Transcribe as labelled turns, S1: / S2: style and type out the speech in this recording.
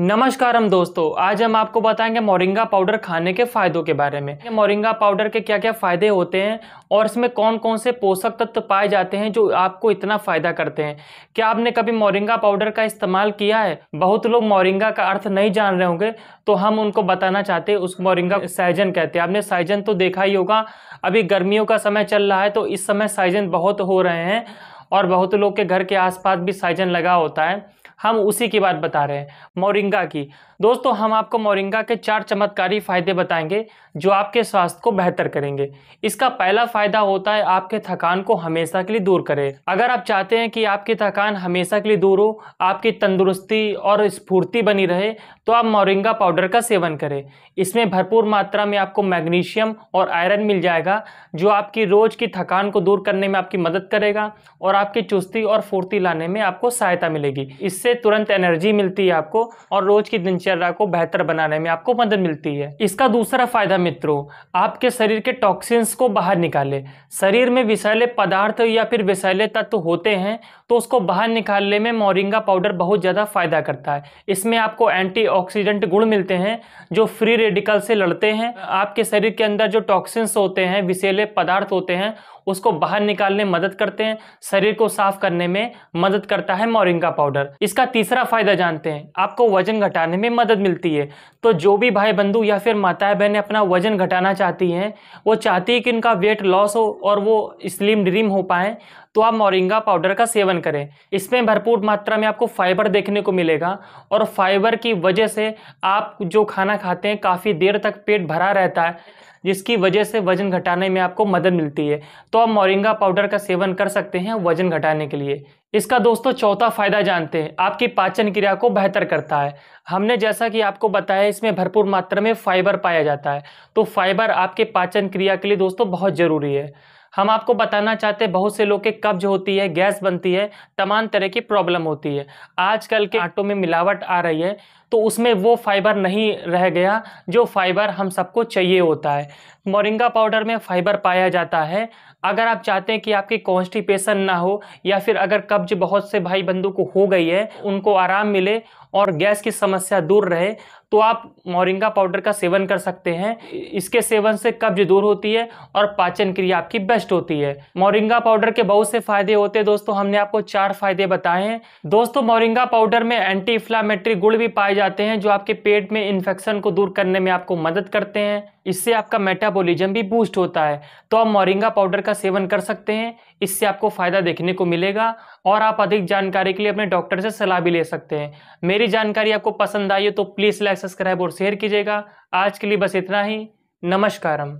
S1: नमस्कार हम दोस्तों आज हम आपको बताएंगे मोरिंगा पाउडर खाने के फायदों के बारे में मोरिंगा पाउडर के क्या क्या फायदे होते हैं और इसमें कौन कौन से पोषक तत्व पाए जाते हैं जो आपको इतना फायदा करते हैं क्या आपने कभी मोरिंगा पाउडर का इस्तेमाल किया है बहुत लोग मोरिंगा का अर्थ नहीं जान रहे होंगे तो हम उनको बताना चाहते हैं उस मोरिंगा साइजन कहते हैं आपने साइजन तो देखा ही होगा अभी गर्मियों का समय चल रहा है तो इस समय साइजन बहुत हो रहे हैं और बहुत लोग के घर के आसपास भी साइजन लगा होता है हम उसी की बात बता रहे हैं मोरिंगा की दोस्तों हम आपको मोरिंगा के चार चमत्कारी फ़ायदे बताएंगे जो आपके स्वास्थ्य को बेहतर करेंगे इसका पहला फ़ायदा होता है आपके थकान को हमेशा के लिए दूर करे अगर आप चाहते हैं कि आपकी थकान हमेशा के लिए दूर हो आपकी तंदुरुस्ती और स्फूर्ति बनी रहे तो आप मोरिंगा पाउडर का सेवन करें इसमें भरपूर मात्रा में आपको मैग्नीशियम और आयरन मिल जाएगा जो आपकी रोज़ की थकान को दूर करने में आपकी मदद करेगा और आपकी चुस्ती और फुर्ती लाने में आपको सहायता मिलेगी इससे इससे तुरंत एनर्जी मिलती है आपको और रोज की दिनचर्या को बेहतर बनाने में आपको मदद मिलती है इसका दूसरा फायदा मित्रों आपके शरीर के टॉक्सिन्स को बाहर निकाले शरीर में विषैले पदार्थ या फिर विषैले तत्व होते हैं तो उसको बाहर निकालने में मोरिंगा पाउडर बहुत ज़्यादा फायदा करता है इसमें आपको एंटी गुण मिलते हैं जो फ्री रेडिकल से लड़ते हैं आपके शरीर के अंदर जो टॉक्सिन्स होते हैं विषैले पदार्थ होते हैं उसको बाहर निकालने मदद करते हैं शरीर को साफ करने में मदद करता है मोरिंगा पाउडर इसका इसका तीसरा फायदा जानते हैं आपको वजन घटाने में मदद मिलती है तो जो भी भाई बंधु या फिर माताएं बहनें अपना वजन घटाना चाहती हैं वो चाहती है कि उनका वेट लॉस हो और वो स्लिम ड्रीम हो पाए तो आप मोरिंगा पाउडर का सेवन करें इसमें भरपूर मात्रा में आपको फाइबर देखने को मिलेगा और फाइबर की वजह से आप जो खाना खाते हैं काफ़ी देर तक पेट भरा रहता है जिसकी वजह से वजन घटाने में आपको मदद मिलती है तो आप मोरिंगा पाउडर का सेवन कर सकते हैं वजन घटाने के लिए इसका दोस्तों चौथा फायदा जानते हैं आपकी पाचन क्रिया को बेहतर करता है हमने जैसा कि आपको बताया इसमें भरपूर मात्रा में फाइबर पाया जाता है तो फाइबर आपके पाचन क्रिया के लिए दोस्तों बहुत ज़रूरी है हम आपको बताना चाहते हैं बहुत से लोग के कब्ज होती है गैस बनती है तमाम तरह की प्रॉब्लम होती है आजकल के आटो में मिलावट आ रही है तो उसमें वो फाइबर नहीं रह गया जो फाइबर हम सबको चाहिए होता है मोरिंगा पाउडर में फाइबर पाया जाता है अगर आप चाहते हैं कि आपकी कॉन्स्टिपेशन ना हो या फिर अगर कब्ज बहुत से भाई बंधु को हो गई है उनको आराम मिले और गैस की समस्या दूर रहे तो आप मोरिंगा पाउडर का सेवन कर सकते हैं इसके सेवन से कब्ज दूर होती है और पाचन क्रिया आपकी बेस्ट होती है मोरिंगा पाउडर के बहुत से फायदे होते हैं दोस्तों हमने आपको चार फायदे बताए हैं दोस्तों मोरिंगा पाउडर में एंटी इफ्लामेटरी गुड़ भी पाए जाते हैं जो आपके पेट में इन्फेक्शन को दूर करने में आपको मदद करते हैं इससे आपका मेटाबॉल मेटाबॉलिज्म भी बूस्ट होता है तो आप मोरिंगा पाउडर का सेवन कर सकते हैं इससे आपको फ़ायदा देखने को मिलेगा और आप अधिक जानकारी के लिए अपने डॉक्टर से सलाह भी ले सकते हैं मेरी जानकारी आपको पसंद आई हो तो प्लीज़ लाइक सब्सक्राइब और शेयर कीजिएगा आज के लिए बस इतना ही नमस्कारम